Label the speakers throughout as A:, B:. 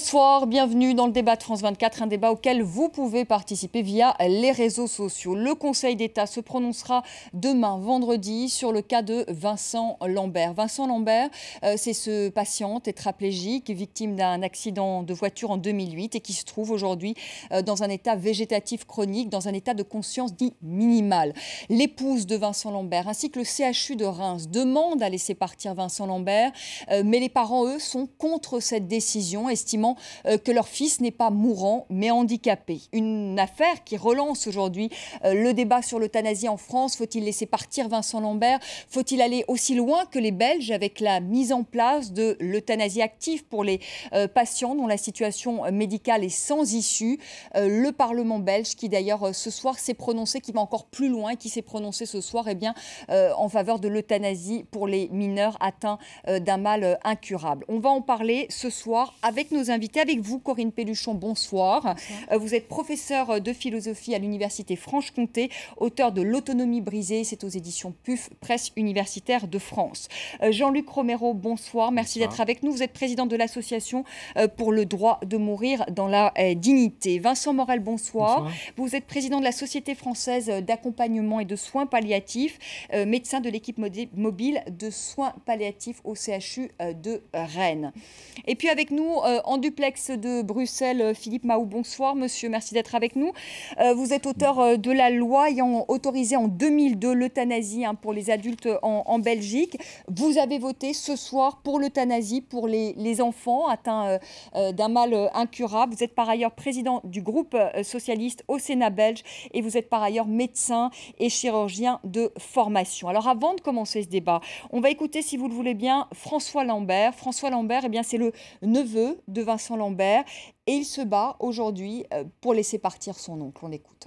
A: Bonsoir, bienvenue dans le débat de France 24, un débat auquel vous pouvez participer via les réseaux sociaux. Le Conseil d'État se prononcera demain, vendredi, sur le cas de Vincent Lambert. Vincent Lambert, euh, c'est ce patient tétraplégique, victime d'un accident de voiture en 2008 et qui se trouve aujourd'hui euh, dans un état végétatif chronique, dans un état de conscience dit minimal. L'épouse de Vincent Lambert ainsi que le CHU de Reims demandent à laisser partir Vincent Lambert, euh, mais les parents, eux, sont contre cette décision, estimant euh, que leur fils n'est pas mourant mais handicapé. Une affaire qui relance aujourd'hui euh, le débat sur l'euthanasie en France. Faut-il laisser partir Vincent Lambert Faut-il aller aussi loin que les Belges avec la mise en place de l'euthanasie active pour les euh, patients dont la situation médicale est sans issue Le Parlement belge qui d'ailleurs ce soir s'est prononcé, qui va encore plus loin, qui s'est prononcé ce soir et eh bien, en faveur de l'euthanasie pour les mineurs atteints d'un mal incurable. On va en parler ce soir avec nos invités Invité avec vous, Corinne Pelluchon. Bonsoir. Euh, vous êtes professeur de philosophie à l'Université Franche-Comté, auteur de L'autonomie brisée. C'est aux éditions PUF, Presse universitaire de France. Euh, Jean-Luc Romero, bonsoir. Merci d'être avec nous. Vous êtes président de l'association euh, pour le droit de mourir dans la dignité. Vincent Morel, bonsoir. Vous êtes président de la Société française d'accompagnement et de soins palliatifs, médecin de l'équipe mobile de soins palliatifs au CHU de Rennes. Et puis avec nous en duplex de Bruxelles. Euh, Philippe Mahou, bonsoir monsieur, merci d'être avec nous. Euh, vous êtes auteur euh, de la loi ayant autorisé en 2002 l'euthanasie hein, pour les adultes en, Belgique. Vous avez voté ce soir pour l'euthanasie pour les, enfants atteints d'un mal incurable. Vous êtes par ailleurs président du groupe socialiste au Sénat belge et vous êtes par ailleurs médecin et chirurgien de formation. Alors avant de commencer ce débat, on va écouter, si vous le voulez bien, François Lambert. François Lambert, et eh bien, c'est le neveu de Vincent Lambert. Et il se bat aujourd'hui euh, pour laisser partir son oncle. On écoute.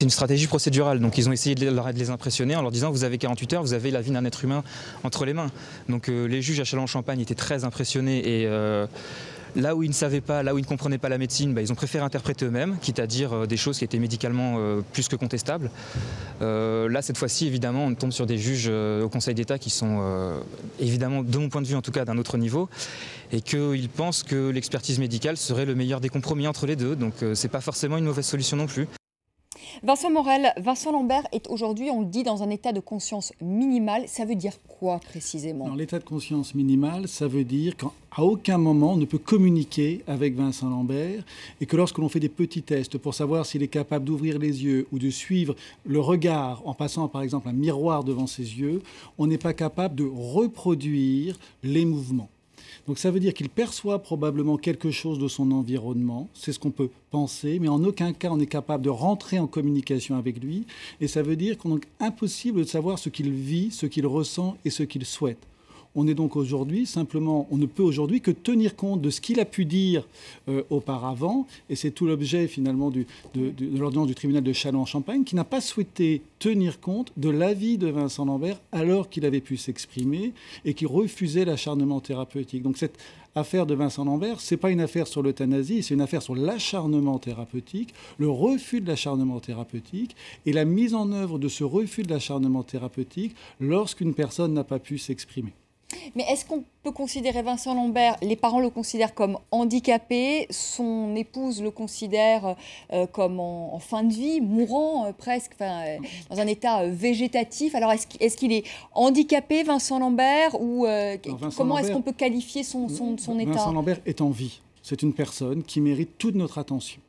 B: C'est une stratégie procédurale, donc ils ont essayé de les impressionner en leur disant vous avez 48 heures, vous avez la vie d'un être humain entre les mains. Donc euh, les juges à Chalon-Champagne étaient très impressionnés et euh, Là où ils ne savaient pas, là où ils ne comprenaient pas la médecine, bah, ils ont préféré interpréter eux-mêmes, quitte à dire euh, des choses qui étaient médicalement euh, plus que contestables. Euh, là, cette fois-ci, évidemment, on tombe sur des juges au Conseil d'État qui sont, évidemment, de mon point de vue en tout cas, d'un autre niveau, et qu'ils pensent que l'expertise médicale serait le meilleur des compromis entre les deux. Donc, c'est pas forcément une mauvaise
C: solution non plus.
A: Vincent Morel, Vincent Lambert est aujourd'hui, on le dit, dans un état de conscience minimale. Ça veut dire quoi précisément
C: L'état de conscience minimale, ça veut dire qu'à aucun moment on ne peut communiquer avec Vincent Lambert et que lorsque l'on fait des petits tests pour savoir s'il est capable d'ouvrir les yeux ou de suivre le regard en passant par exemple un miroir devant ses yeux, on n'est pas capable de reproduire les mouvements. Donc ça veut dire qu'il perçoit probablement quelque chose de son environnement, c'est ce qu'on peut penser, mais en aucun cas on est capable de rentrer en communication avec lui, et ça veut dire qu'on est impossible de savoir ce qu'il vit, ce qu'il ressent et ce qu'il souhaite. On est donc aujourd'hui, simplement, on ne peut aujourd'hui que tenir compte de ce qu'il a pu dire euh, auparavant, et c'est tout l'objet finalement de, de, l'ordonnance du tribunal de Châlons-en-Champagne, qui n'a pas souhaité tenir compte de l'avis de Vincent Lambert alors qu'il avait pu s'exprimer et qui refusait l'acharnement thérapeutique. Donc cette affaire de Vincent Lambert, c'est pas une affaire sur l'euthanasie, c'est une affaire sur l'acharnement thérapeutique, le refus de l'acharnement thérapeutique et la mise en œuvre de ce refus de l'acharnement thérapeutique lorsqu'une personne n'a pas pu s'exprimer.
A: Mais est-ce qu'on peut considérer Vincent Lambert Les parents le considèrent comme handicapé, son épouse le considère euh, euh, comme en, fin de vie, mourant euh, presque, dans un état végétatif. Alors est-ce qu'il est, handicapé, Vincent Lambert Ou comment est-ce qu'on peut qualifier son, son, état Vincent
C: Lambert est en vie. C'est une personne qui mérite toute notre attention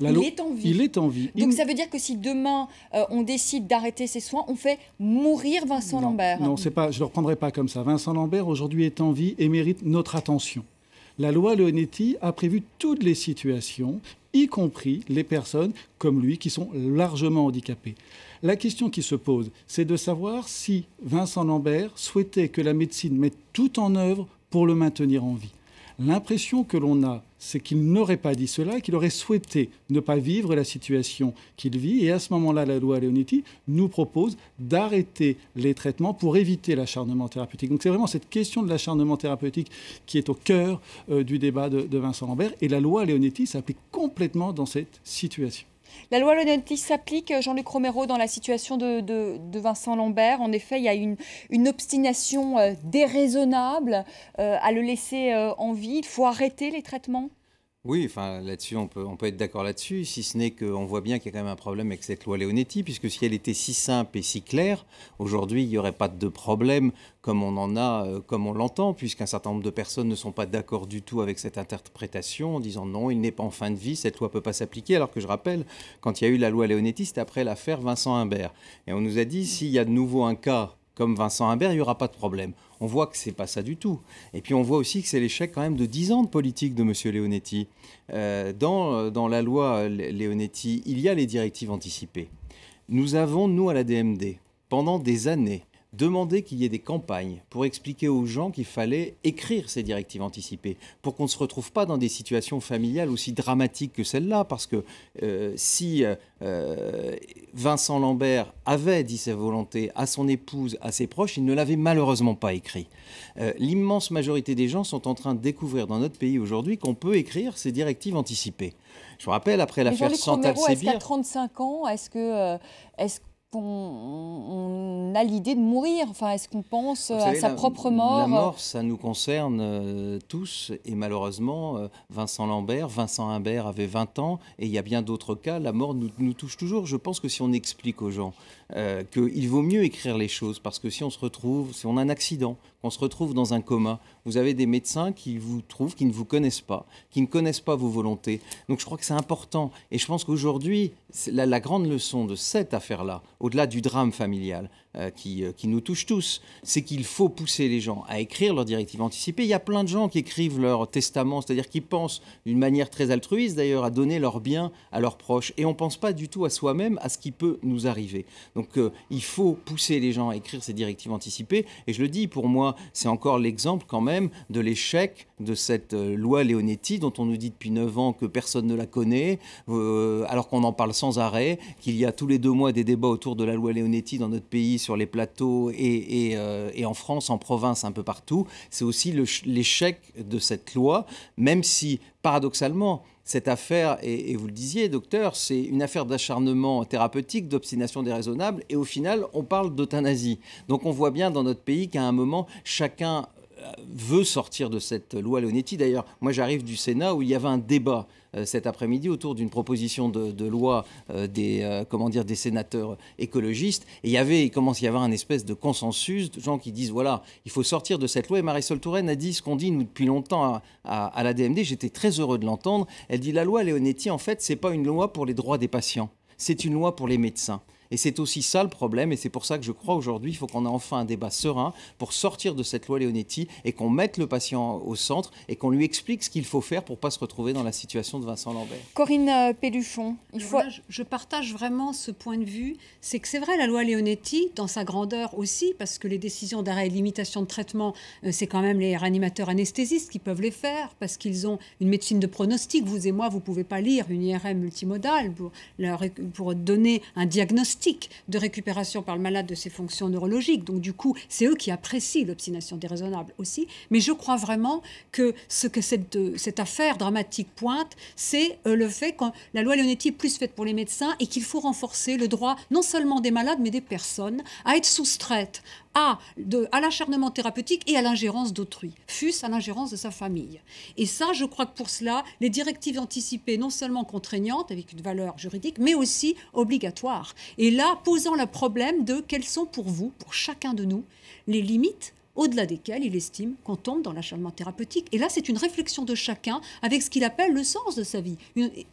C: il est en vie. Donc ça
A: veut dire que si demain euh, on décide d'arrêter ses soins, on fait mourir Vincent
C: Lambert. Non, c'est pas, je ne le reprendrai pas comme ça. Vincent Lambert aujourd'hui est en vie et mérite notre attention. La loi Leonetti a prévu toutes les situations, y compris les personnes comme lui qui sont largement handicapées. La question qui se pose, c'est de savoir si Vincent Lambert souhaitait que la médecine mette tout en œuvre pour le maintenir en vie. L'impression que l'on a c'est qu'il n'aurait pas dit cela, qu'il aurait souhaité ne pas vivre la situation qu'il vit. Et à ce moment-là, la loi Leonetti nous propose d'arrêter les traitements pour éviter l'acharnement thérapeutique. Donc c'est vraiment cette question de l'acharnement thérapeutique qui est au cœur euh, du débat de, de Vincent Lambert. Et la loi Leonetti s'applique complètement dans cette situation.
A: La loi Lonetti s'applique, euh, Jean-Luc Romero, dans la situation de, Vincent Lambert. En effet, il y a une obstination euh, déraisonnable euh, à le laisser en vie. Il faut arrêter les traitements
B: oui, enfin là-dessus, on peut, être d'accord là-dessus, si ce n'est qu'on voit bien qu'il y a quand même un problème avec cette loi Leonetti, puisque si elle était si simple et si claire, aujourd'hui, il n'y aurait pas de problème comme on en a, euh, comme on l'entend, puisqu'un certain nombre de personnes ne sont pas d'accord du tout avec cette interprétation, en disant non, il n'est pas en fin de vie, cette loi ne peut pas s'appliquer, alors que je rappelle, quand il y a eu la loi Leonetti, c'était après l'affaire Vincent Humbert, Et on nous a dit, s'il y a de nouveau un cas comme Vincent Humbert, il n'y aura pas de problème on voit que c'est pas ça du tout. Et puis on voit aussi que c'est l'échec quand même de 10 ans de politique de M. Leonetti. Euh, dans, euh, dans la loi euh, Leonetti, il y a les directives anticipées. Nous avons, nous, à la DMD, pendant des années, demander qu'il y ait des campagnes pour expliquer aux gens qu'il fallait écrire ces directives anticipées, pour qu'on ne se retrouve pas dans des situations familiales aussi dramatiques que celle-là, parce que euh, si euh, euh, Vincent Lambert avait dit sa volonté à son épouse, à ses proches, il ne l'avait malheureusement pas écrit. L'immense majorité des gens sont en train de découvrir dans notre pays aujourd'hui qu'on peut écrire ces directives anticipées. Je vous rappelle, après l'affaire Santal Sébir... Est-ce qu'à
A: 35 ans, est-ce que est on a l'idée de mourir Enfin, est-ce qu'on pense à sa propre mort La euh mort,
B: ça nous concerne euh, tous. Et malheureusement, euh, Vincent Lambert, Vincent Imbert avait 20 ans. Et il y a bien d'autres cas. La mort nous, touche toujours. Je pense que si on explique aux gens qu'il vaut mieux écrire les choses, parce que si on se retrouve, si on a un accident, qu'on se retrouve dans un coma, vous avez des médecins qui vous trouvent, qui ne vous connaissent pas, qui ne connaissent pas vos volontés. Donc je crois que c'est important. Et je pense qu'aujourd'hui, la grande leçon de cette affaire-là, au-delà du drame familial. Euh, euh, qui, nous touche tous, c'est qu'il faut pousser les gens à écrire leurs directive anticipées. Il y a plein de gens qui écrivent leur testament, c'est-à-dire qui pensent d'une manière très altruiste d'ailleurs à donner leurs biens à leurs proches. Et on ne pense pas du tout à soi-même, à ce qui peut nous arriver. Donc euh, il faut pousser les gens à écrire ces directives anticipées. Et je le dis, pour moi, c'est encore l'exemple quand même de l'échec de cette loi Leonetti dont on nous dit depuis 9 ans que personne ne la connaît, alors qu'on en parle sans arrêt, qu'il y a tous les deux mois des débats autour de la loi Leonetti dans notre pays sur les plateaux euh, et, en France, en province, un peu partout, c'est aussi l'échec de cette loi, même si, paradoxalement, cette affaire, et, et, vous le disiez, docteur, c'est une affaire d'acharnement thérapeutique, d'obstination déraisonnable, et au final, on parle d'euthanasie. Donc on voit bien dans notre pays qu'à un moment, chacun veut sortir de cette loi Leonetti. D'ailleurs, moi j'arrive du Sénat où il y avait un débat euh, cet après-midi autour d'une proposition de, loi euh, des, euh, comment dire, des sénateurs écologistes. Et il y avait, commence à y avoir un espèce de consensus, de gens qui disent voilà, il faut sortir de cette loi. Et Marisol Touraine a dit ce qu'on dit depuis longtemps à, la DMD. J'étais très heureux de l'entendre. Elle dit la loi Leonetti, en fait, ce n'est pas une loi pour les droits des patients. C'est une loi pour les médecins. Et c'est aussi ça le problème, et c'est pour ça que je crois aujourd'hui il faut qu'on ait enfin un débat serein pour sortir de cette loi Leonetti et qu'on mette le patient au centre et qu'on lui explique ce qu'il faut faire pour ne pas se retrouver dans la situation de Vincent Lambert.
A: Corinne euh, Pelluchon,
D: je partage vraiment ce point de vue. C'est que c'est vrai, la loi Leonetti, dans sa grandeur aussi, parce que les décisions d'arrêt et de limitation de traitement, euh, c'est quand même les réanimateurs anesthésistes qui peuvent les faire, parce qu'ils ont une médecine de pronostic. Vous et moi, vous ne pouvez pas lire une IRM multimodale pour donner un diagnostic de récupération par le malade de ses fonctions neurologiques. Donc du coup, c'est eux qui apprécient l'obstination déraisonnable aussi. Mais je crois vraiment que ce que cette, euh, cette affaire dramatique pointe, c'est euh, le fait que la loi Leonetti est plus faite pour les médecins et qu'il faut renforcer le droit non seulement des malades, mais des personnes à être soustraites à, de, à l'acharnement thérapeutique et à l'ingérence d'autrui, fût-ce à l'ingérence de sa famille. Et ça, je crois que pour cela, les directives anticipées, non seulement contraignantes, avec une valeur juridique, mais aussi obligatoires. Et et là, posant le problème de quelles sont pour vous, pour chacun de nous, les limites au-delà desquelles il estime qu'on tombe dans l'acharnement thérapeutique. Et là, c'est une réflexion de chacun avec ce qu'il appelle le sens de sa vie.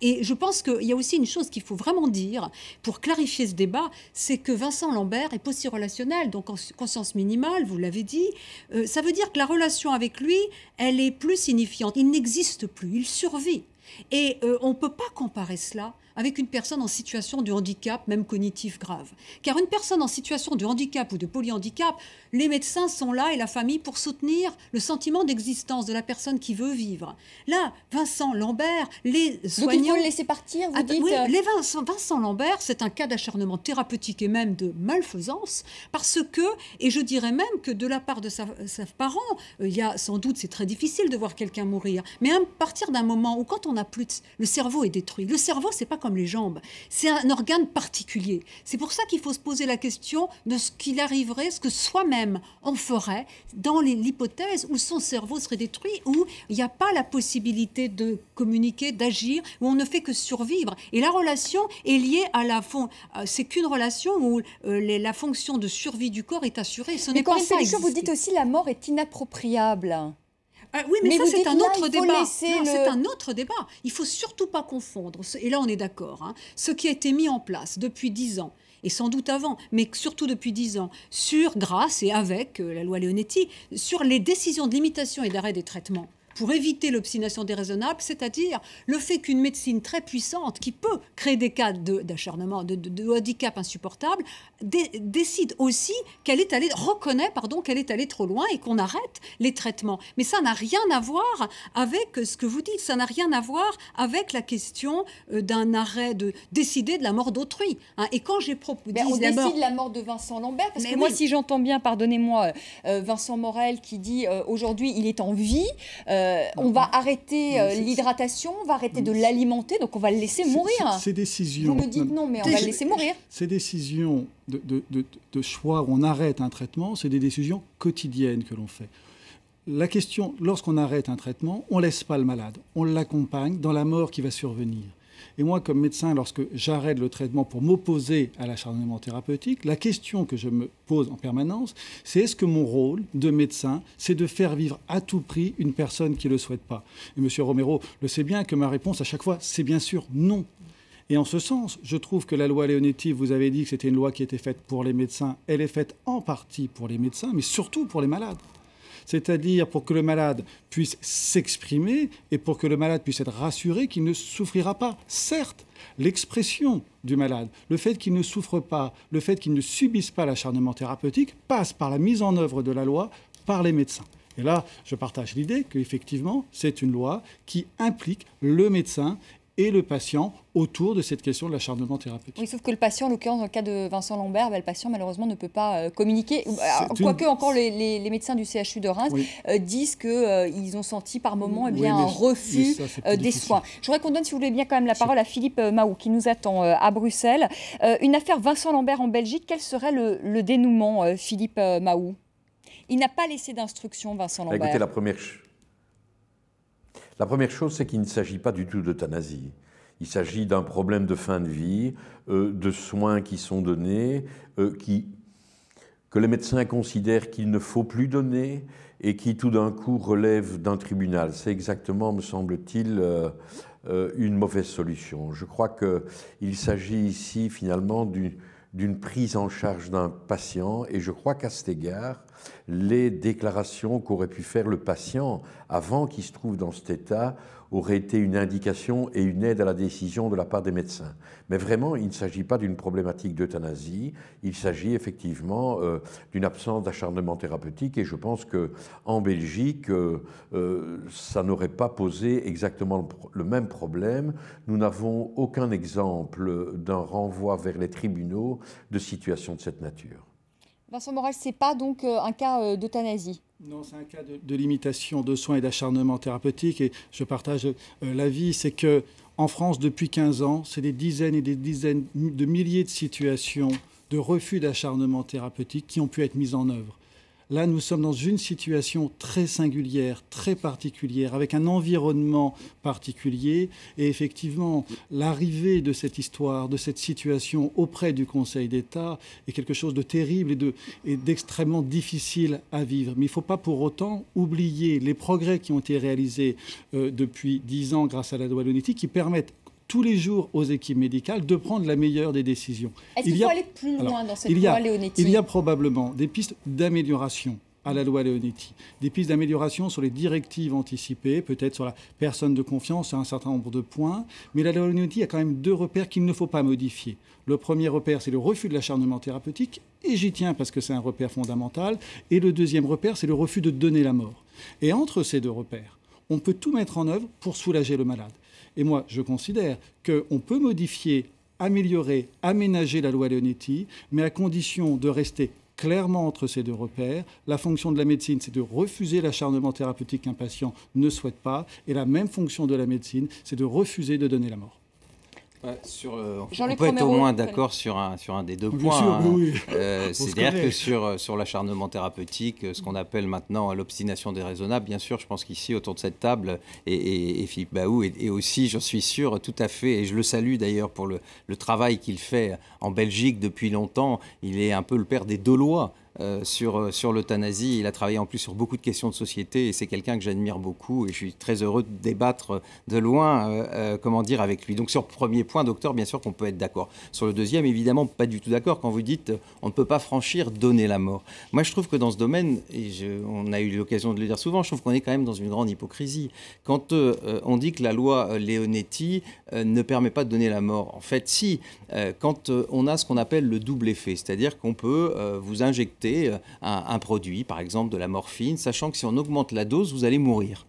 D: Et je pense qu'il y a aussi une chose qu'il faut vraiment dire pour clarifier ce débat, c'est que Vincent Lambert est post-relationnel, donc en conscience minimale, vous l'avez dit. Euh, ça veut dire que la relation avec lui, elle est plus signifiante. Il n'existe plus, il survit. Et euh, on ne peut pas comparer cela avec une personne en situation de handicap, même cognitif grave. Car une personne en situation de handicap ou de polyhandicap, les médecins sont là et la famille pour soutenir le sentiment d'existence de la personne qui veut vivre. Là, Vincent Lambert, les soignants... laisser
A: partir, vous dites... Euh les
D: Vincent, Lambert, c'est un cas d'acharnement thérapeutique et même de malfaisance, parce que, et je dirais même que de la part de sa, parents, parent, euh, il y a sans doute, c'est très difficile de voir quelqu'un mourir, mais à partir d'un moment où quand on a plus... De, le cerveau est détruit. Le cerveau, c'est pas comme les jambes. C'est un organe particulier. C'est pour ça qu'il faut se poser la question de ce qu'il arriverait, ce que soi-même on ferait dans l'hypothèse où son cerveau serait détruit, où il n'y a pas la possibilité de communiquer, d'agir, où on ne fait que survivre. Et la relation est liée à la fond. Euh, c'est qu'une relation où euh, la fonction de survie du corps est assurée. Ce n'est pas une ça. Vous dites
A: aussi la mort est inappropriable. Ah oui, mais, ça, c'est un autre
D: débat. C'est un autre débat. Il faut surtout pas confondre, et là on est d'accord, hein. ce qui a été mis en place depuis dix ans, et sans doute avant, mais surtout depuis dix ans, sur, grâce et avec euh, la loi Leonetti, sur les décisions de limitation et d'arrêt des traitements pour éviter l'obstination déraisonnable, c'est-à-dire le fait qu'une médecine très puissante, qui peut créer des cas d'acharnement, de, handicap insupportable, décide aussi qu'elle est allée, reconnaît pardon, qu'elle est allée trop loin et qu'on arrête les traitements. Mais ça n'a rien à voir avec ce que vous dites, ça n'a rien à voir avec la question euh, d'un arrêt, de décider
A: de la mort d'autrui. Hein. Et quand j'ai proposé... On décide la mort de Vincent Lambert, parce que moi, si j'entends bien, pardonnez-moi, euh, euh, Vincent Morel qui dit aujourd'hui il est en vie. Euh, on va arrêter euh, l'hydratation, on va arrêter de l'alimenter, donc on va le laisser mourir. Ces
C: décisions. Vous me dites non, mais on va le laisser mourir. Ces décisions de, choix où on arrête un traitement, c'est des décisions quotidiennes que l'on fait. La question, lorsqu'on arrête un traitement, on ne laisse pas le malade, on l'accompagne dans la mort qui va survenir. Et moi, comme médecin, lorsque j'arrête le traitement pour m'opposer à l'acharnement thérapeutique, la question que je me pose en permanence, c'est est-ce que mon rôle de médecin, c'est de faire vivre à tout prix une personne qui ne le souhaite pas Et M. Romero le sait bien que ma réponse à chaque fois, c'est bien sûr non. Et en ce sens, je trouve que la loi Leonetti, vous avez dit que c'était une loi qui était faite pour les médecins, elle est faite en partie pour les médecins, mais surtout pour les malades c'est-à-dire pour que le malade puisse s'exprimer et pour que le malade puisse être rassuré qu'il ne souffrira pas. Certes, l'expression du malade, le fait qu'il ne souffre pas, le fait qu'il ne subisse pas l'acharnement thérapeutique passe par la mise en œuvre de la loi par les médecins. Et là, je partage l'idée qu'effectivement, c'est une loi qui implique le médecin et le patient autour de cette question de l'acharnement thérapeutique.
A: Oui, sauf que le patient, en l'occurrence, dans le cas de Vincent Lambert, bah, le patient, malheureusement, ne peut pas euh, communiquer. Quoique, encore, les, médecins du CHU de Reims euh, disent qu'ils euh, ont senti par moment et eh bien, un refus des soins. Je voudrais qu'on donne, si vous voulez bien, quand même la parole à Philippe Maou qui nous attend à Bruxelles. une affaire Vincent Lambert en Belgique, quel serait le, dénouement, Philippe Maou Il n'a pas laissé d'instruction, Vincent Lambert. écoutez, la
E: première la première chose, c'est qu'il ne s'agit pas du tout d'euthanasie. Il s'agit d'un problème de fin de vie, euh, de soins qui sont donnés, euh, qui, que les médecins considèrent qu'il ne faut plus donner et qui tout d'un coup relèvent d'un tribunal. C'est exactement, me semble-t-il, euh, une mauvaise solution. Je crois qu'il s'agit ici finalement d'une d'une prise en charge d'un patient. Et je crois qu'à cet égard, les déclarations qu'aurait pu faire le patient avant qu'il se trouve dans cet état aurait été une indication et une aide à la décision de la part des médecins. Mais vraiment, il ne s'agit pas d'une problématique d'euthanasie, il s'agit effectivement euh, d'une absence d'acharnement thérapeutique et je pense qu'en Belgique, euh, euh, ça n'aurait pas posé exactement le, même problème. Nous n'avons aucun exemple d'un
C: renvoi vers les tribunaux
E: de situation de cette nature.
A: Vincent Morel, ce n'est pas donc euh, un cas euh, d'euthanasie non, c'est un cas de,
C: limitation de soins et d'acharnement thérapeutique et je partage euh, l'avis, c'est que en France depuis 15 ans, c'est des dizaines et des dizaines de milliers de situations de refus d'acharnement thérapeutique qui ont pu être mises en œuvre. Là, nous sommes dans une situation très singulière, très particulière, avec un environnement particulier. Et effectivement, l'arrivée de cette histoire, de cette situation auprès du Conseil d'État est quelque chose de terrible et d'extrêmement difficile à vivre. Mais il ne faut pas pour autant oublier les progrès qui ont été réalisés euh, depuis dix ans grâce à la loi qui permettent tous les jours aux équipes médicales de prendre la meilleure des décisions. Est-ce qu'il faut aller plus loin dans cette loi Il y a probablement des pistes d'amélioration à la loi Leonetti, des pistes d'amélioration sur les directives anticipées, peut-être sur la personne de confiance, sur un certain nombre de points, mais la loi Leonetti a quand même deux repères qu'il ne faut pas modifier. Le premier repère, c'est le refus de l'acharnement thérapeutique, et j'y tiens parce que c'est un repère fondamental, et le deuxième repère, c'est le refus de donner la mort. Et entre ces deux repères, on peut tout mettre en œuvre pour soulager le malade. Et moi, je considère qu'on peut modifier, améliorer, aménager la loi Leonetti, mais à condition de rester clairement entre ces deux repères. La fonction de la médecine, c'est de refuser l'acharnement thérapeutique qu'un patient ne souhaite pas, et la même fonction de la médecine, c'est de refuser de donner la mort
B: sur, euh, on peut être au moins d'accord sur un, sur un des deux points. Hein. Euh, c'est-à-dire que sur, euh, sur l'acharnement thérapeutique, ce qu'on appelle maintenant l'obstination déraisonnable, bien sûr, je pense qu'ici, autour de cette table, et, et Philippe Baou et aussi, j'en suis sûr, tout à fait, et je le salue d'ailleurs pour le travail qu'il fait en Belgique depuis longtemps, il est un peu le père des deux lois. Euh, euh, sur, l'euthanasie. Il a travaillé en plus sur beaucoup de questions de société et c'est quelqu'un que j'admire beaucoup et je suis très heureux de débattre de loin, euh, comment dire, avec lui. Donc sur le premier point, docteur, bien sûr qu'on peut être d'accord. Sur le deuxième, évidemment, pas du tout d'accord quand vous dites on ne peut pas franchir, donner la mort. Moi, je trouve que dans ce domaine, et on a eu l'occasion de le dire souvent, je trouve qu'on est quand même dans une grande hypocrisie. Quand on dit que la loi Leonetti ne permet pas de donner la mort, en fait, si, quand on a ce qu'on appelle le double effet, c'est-à-dire qu'on peut vous injecter euh, un, produit, par exemple de la morphine, sachant que si on augmente la dose, vous allez mourir.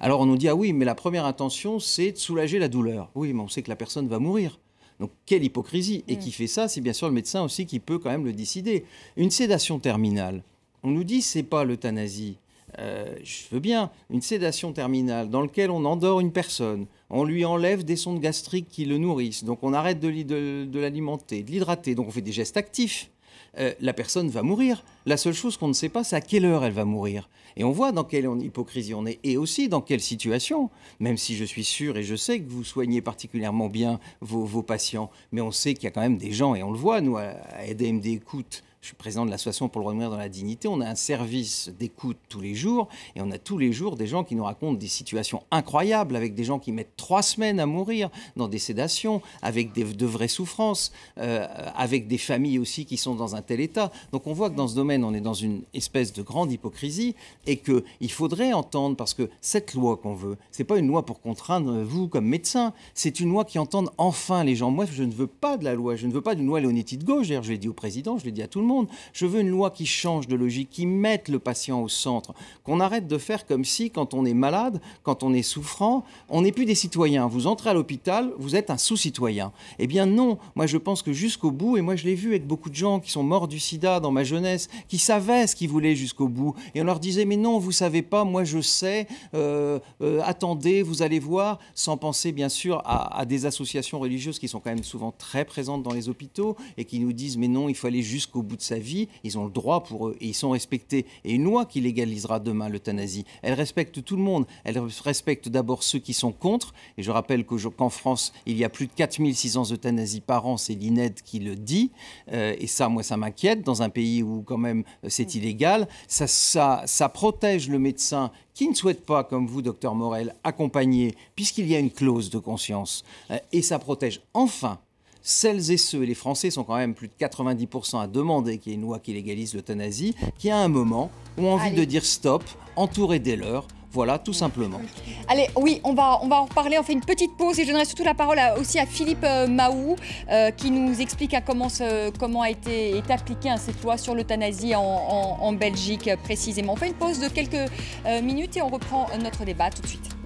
B: Alors on nous dit, ah oui, mais la première intention, c'est de soulager la douleur. Oui, mais on sait que la personne va mourir. Donc quelle hypocrisie Et qui mm. fait ça, c'est bien sûr le médecin aussi qui peut quand même le décider. Une sédation terminale. On nous dit c'est pas l'euthanasie. Euh, je veux bien une sédation terminale dans laquelle on endort une personne, on lui enlève des sondes gastriques qui le nourrissent, donc on arrête de l'alimenter, de l'hydrater, donc on fait des gestes actifs. Euh, la personne va mourir. La seule chose qu'on ne sait pas, c'est à quelle heure elle va mourir. Et on voit dans quelle hypocrisie on est et aussi dans quelle situation, même si je suis sûr et je sais que vous soignez particulièrement bien vos, vos patients, mais on sait qu'il y a quand même des gens, et on le voit, nous, à ADMD Écoute, je suis président de l'association pour le droit de mourir dans la dignité. On a un service d'écoute tous les jours et on a tous les jours des gens qui nous racontent des situations incroyables avec des gens qui mettent trois semaines à mourir dans des sédations, avec des, de vraies souffrances, euh, avec des familles aussi qui sont dans un tel état. Donc on voit que dans ce domaine, on est dans une espèce de grande hypocrisie et qu'il faudrait entendre, parce que cette loi qu'on veut, c'est pas une loi pour contraindre vous comme médecin, c'est une loi qui entende enfin les gens. Moi, je ne veux pas de la loi, je ne veux pas d'une loi Léonetti de gauche. D'ailleurs, je l'ai dit au président, je l'ai dit à tout le monde. Je veux une loi qui change de logique, qui mette le patient au centre, qu'on arrête de faire comme si, quand on est malade, quand on est souffrant, on n'est plus des citoyens. Vous entrez à l'hôpital, vous êtes un sous-citoyen. Eh bien non, moi je pense que jusqu'au bout, et moi je l'ai vu avec beaucoup de gens qui sont morts du sida dans ma jeunesse, qui savaient ce qu'ils voulaient jusqu'au bout, et on leur disait, mais non, vous savez pas, moi je sais, euh, euh, attendez, vous allez voir, sans penser bien sûr à, à des associations religieuses qui sont quand même souvent très présentes dans les hôpitaux et qui nous disent, mais non, il faut aller jusqu'au bout de sa vie, ils ont le droit pour eux et ils sont respectés. Et une loi qui légalisera demain l'euthanasie, elle respecte tout le monde. Elle respecte d'abord ceux qui sont contre. Et je rappelle qu'en France, il y a plus de 4600 euthanasies par an, c'est l'INED qui le dit. Euh, et ça, moi, ça m'inquiète dans un pays où quand même euh, c'est mm. illégal. Ça, protège le médecin qui ne souhaite pas, comme vous, docteur Morel, accompagner, puisqu'il y a une clause de conscience. Euh, et ça protège enfin celles et ceux, et les Français sont quand même plus de 90% à demander qu'il y ait une loi qui légalise l'euthanasie, qui à un moment ont envie de dire stop, entourer des leurs, voilà, tout simplement.
A: Allez, oui, on va, on va en reparler. On fait une petite pause et je donnerai surtout la parole aussi à Philippe Maou euh, Mahou euh, qui nous explique comment, comment a été appliquée hein, cette loi sur l'euthanasie en, Belgique euh, précisément. On fait une pause de quelques minutes et on reprend notre débat tout de suite.